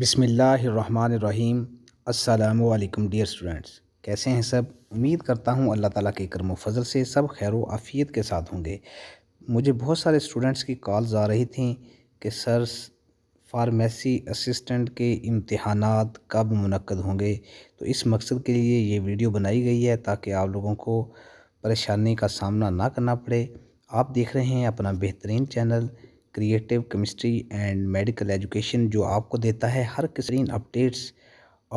बिसमीम् अल्लाम dear students कैसे हैं सब उम्मीद करता हूँ अल्लाह ताला के करम फजल से सब खैर आफ़ियत के साथ होंगे मुझे बहुत सारे स्टूडेंट्स की कॉल्स आ रही थी कि सर फार्मेसी असिस्टेंट के इम्तहान कब मनकद होंगे तो इस मकसद के लिए ये वीडियो बनाई गई है ताकि आप लोगों को परेशानी का सामना ना करना पड़े आप देख रहे हैं अपना बेहतरीन channel creative chemistry and medical education जो आपको देता है हर किसी अपडेट्स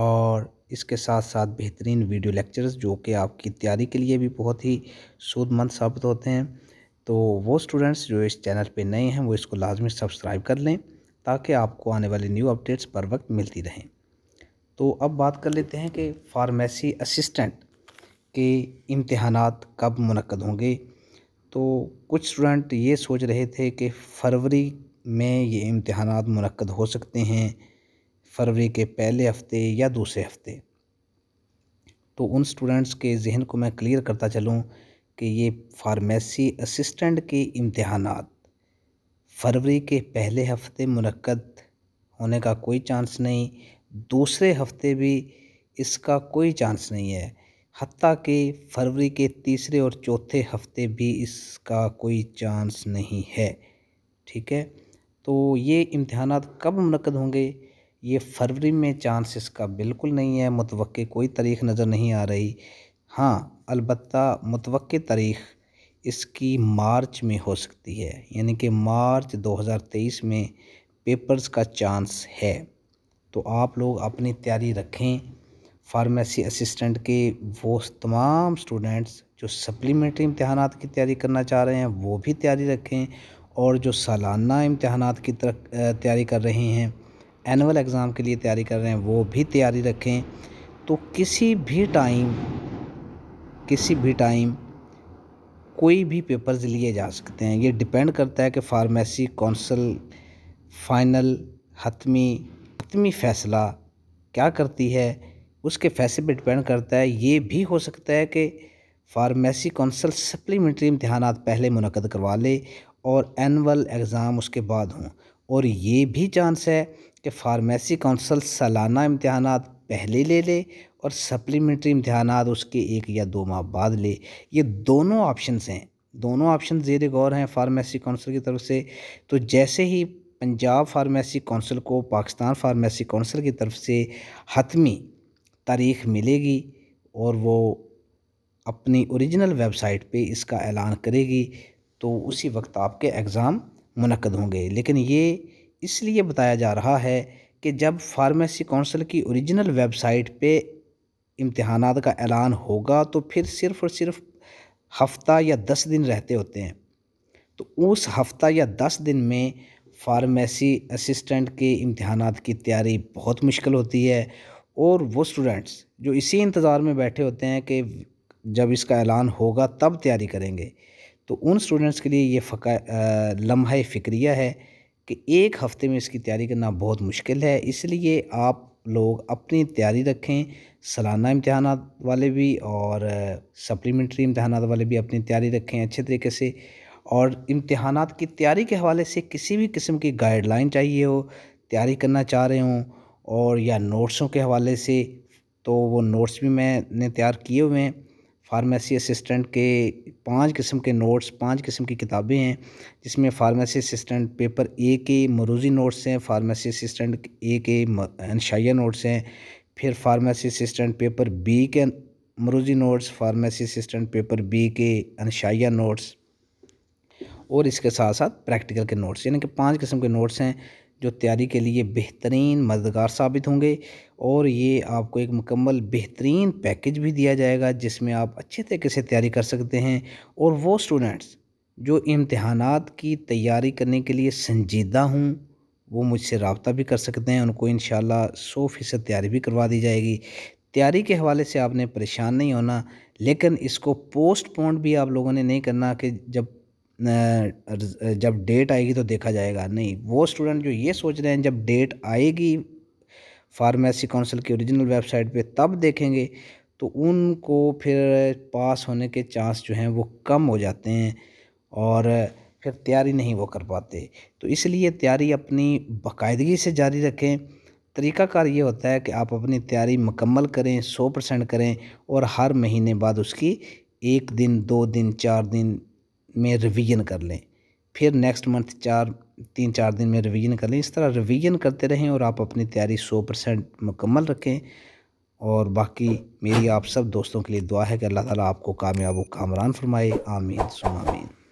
और इसके साथ साथ बेहतरीन वीडियो लेक्चर्स जो कि आपकी तैयारी के लिए भी बहुत ही सूदमंद साबित होते हैं तो वो स्टूडेंट्स जो इस चैनल पे नए हैं वो इसको लाजमी सब्सक्राइब कर लें ताकि आपको आने वाले न्यू अपडेट्स पर वक्त मिलती रहें तो अब बात कर लेते हैं कि फार्मेसी असिस्टेंट के इम्तहान कब मनकद होंगे तो कुछ स्टूडेंट ये सोच रहे थे कि फरवरी में ये इम्तहान मनक़द हो सकते हैं फरवरी के पहले हफ़्ते या दूसरे हफ़्ते तो उन स्टूडेंट्स के जहन को मैं क्लियर करता चलूँ कि ये फार्मेसी असिस्टेंट के इम्तहान फरवरी के पहले हफ़्ते मनक़द होने का कोई चांस नहीं दूसरे हफ़्ते भी इसका कोई चांस नहीं है हती कि फरवरी के तीसरे और चौथे हफ्ते भी इसका कोई चांस नहीं है ठीक है तो ये इम्तहान कब मनकद होंगे ये फरवरी में चांस इसका बिल्कुल नहीं है मुतव कोई तारीख नज़र नहीं आ रही हाँ अलबत् मुतव तारीख इसकी मार्च में हो सकती है यानी कि मार्च 2023 में पेपर्स का चांस है तो आप लोग अपनी तैयारी रखें फार्मेसी असिस्टेंट के वो तमाम स्टूडेंट्स जो सप्लीमेंट्री इम्तहान की तैयारी करना चाह रहे हैं वो भी तैयारी रखें और जो सालाना इम्तहान की तैयारी कर रहे हैं एनअल एग्ज़ाम के लिए तैयारी कर रहे हैं वो भी तैयारी रखें तो किसी भी टाइम किसी भी टाइम कोई भी पेपर्स लिए जा सकते हैं ये डिपेंड करता है कि फार्मेसी कौंसल फाइनल हतमी हतमी फ़ैसला क्या करती है उसके फैसले पर डिपेंड करता है ये भी हो सकता है कि फार्मेसी कौंसल सप्लीमेंट्री इम्तहान पहले मुनद करवा ले और एनअल एग्ज़ाम उसके बाद हों और ये भी चांस है कि फार्मेसी कौंसल सालाना इम्तहान पहले ले ले और सप्लीमेंट्री इम्तहान उसके एक या दो माह बाद ले ये दोनों ऑप्शंस हैं दोनों ऑप्शन जेर गौर हैं फार्मेसी कौंसिल की तरफ से तो जैसे ही पंजाब फार्मेसी कौंसिल को पाकिस्तान फार्मेसी कौंसिल की तरफ से हतमी तारीख मिलेगी और वो अपनी ओरिजिनल वेबसाइट पे इसका ऐलान करेगी तो उसी वक्त आपके एग्ज़ाम मुनद होंगे लेकिन ये इसलिए बताया जा रहा है कि जब फार्मेसी काउंसिल की ओरिजिनल वेबसाइट पे इम्तहान का ऐलान होगा तो फिर सिर्फ़ और सिर्फ हफ़्ता या दस दिन रहते होते हैं तो उस हफ़्ता या दस दिन में फार्मेसी असिस्टेंट के इम्तहान की तैयारी बहुत मुश्किल होती है और वो स्टूडेंट्स जो इसी इंतज़ार में बैठे होते हैं कि जब इसका ऐलान होगा तब तैयारी करेंगे तो उन स्टूडेंट्स के लिए ये फ़का लम्हा फ़िक्रिया है कि एक हफ़्ते में इसकी तैयारी करना बहुत मुश्किल है इसलिए आप लोग अपनी तैयारी रखें सालाना इम्तहान वाले भी और सप्लीमेंट्री इम्तहान वाले भी अपनी तैयारी रखें अच्छे तरीके से और इम्तहान की तैयारी के हवाले से किसी भी किस्म की गाइडलाइन चाहिए हो तैयारी करना चाह रहे हों और या नोट्सों के हवाले से तो वो नोट्स भी मैंने तैयार किए हुए हैं फार्मेसी असिस्टेंट के पांच किस्म के नोट्स पांच किस्म की किताबें हैं जिसमें फार्मेसी असिस्टेंट पेपर ए के मरूजी नोट्स हैं फार्मेसी असिस्टेंट ए के अनशाइया नोट्स हैं फिर फार्मेसी असिस्टेंट पेपर बी के मरूजी notes pharmacy assistant paper B के अनशाइया नोट्स और इसके साथ साथ प्रैक्टिकल के नोट्स यानी कि पाँच किस्म के नोट्स हैं जो तैयारी के लिए बेहतरीन मददगार साबित होंगे और ये आपको एक मुकम्मल बेहतरीन पैकेज भी दिया जाएगा जिसमें आप अच्छे तरीके से तैयारी कर सकते हैं और वो स्टूडेंट्स जो इम्तहान की तैयारी करने के लिए संजीदा हूँ वो मुझसे रबता भी कर सकते हैं उनको इन सौ फ़ीसद तैयारी भी करवा दी जाएगी तैयारी के हवाले से आपने परेशान नहीं होना लेकिन इसको पोस्टपोन भी आप लोगों ने नहीं करना कि जब जब डेट आएगी तो देखा जाएगा नहीं वो स्टूडेंट जो ये सोच रहे हैं जब डेट आएगी फार्मेसी काउंसिल की ओरिजिनल वेबसाइट पे तब देखेंगे तो उनको फिर पास होने के चांस जो हैं वो कम हो जाते हैं और फिर तैयारी नहीं वो कर पाते तो इसलिए तैयारी अपनी बाकायदगी से जारी रखें तरीक़ाकार ये होता है कि आप अपनी तैयारी मुकम्मल करें सौ परसेंट करें और हर महीने बाद उसकी एक दिन दो दिन चार दिन में रिवीजन कर लें फिर नेक्स्ट मंथ चार तीन चार दिन में रिवीजन कर लें इस तरह रिवीजन करते रहें और आप अपनी तैयारी सौ परसेंट मुकम्मल रखें और बाकी मेरी आप सब दोस्तों के लिए दुआ है कि अल्लाह ताला आपको कामयाब व कामरान फरमाए आमीन सुमामीन